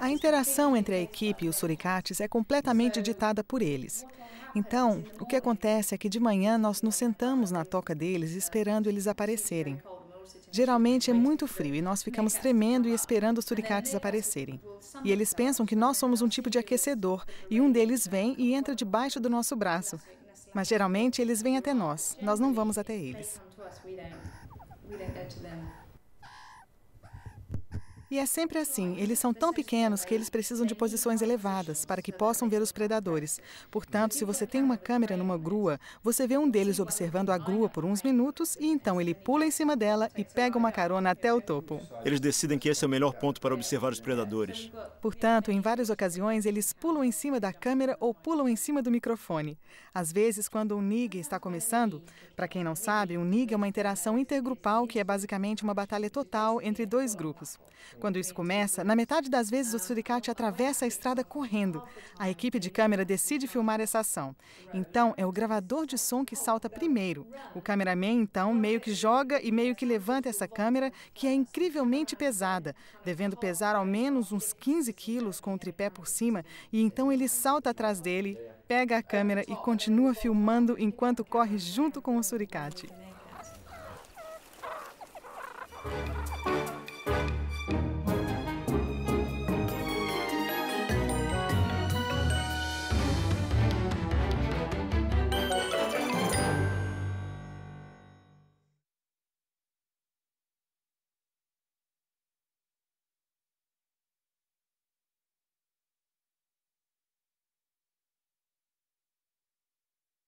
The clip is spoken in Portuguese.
A interação entre a equipe e os suricates é completamente ditada por eles. Então, o que acontece é que de manhã nós nos sentamos na toca deles esperando eles aparecerem. Geralmente é muito frio e nós ficamos tremendo e esperando os suricates aparecerem. E eles pensam que nós somos um tipo de aquecedor e um deles vem e entra debaixo do nosso braço. Mas geralmente eles vêm até nós, nós não vamos até eles. E é sempre assim, eles são tão pequenos que eles precisam de posições elevadas para que possam ver os predadores. Portanto, se você tem uma câmera numa grua, você vê um deles observando a grua por uns minutos e então ele pula em cima dela e pega uma carona até o topo. Eles decidem que esse é o melhor ponto para observar os predadores. Portanto, em várias ocasiões, eles pulam em cima da câmera ou pulam em cima do microfone. Às vezes, quando um NIG está começando, para quem não sabe, um NIG é uma interação intergrupal que é basicamente uma batalha total entre dois grupos. Quando isso começa, na metade das vezes o suricate atravessa a estrada correndo. A equipe de câmera decide filmar essa ação. Então é o gravador de som que salta primeiro. O cameraman, então, meio que joga e meio que levanta essa câmera, que é incrivelmente pesada, devendo pesar ao menos uns 15 quilos com o tripé por cima, e então ele salta atrás dele, pega a câmera e continua filmando enquanto corre junto com o suricate.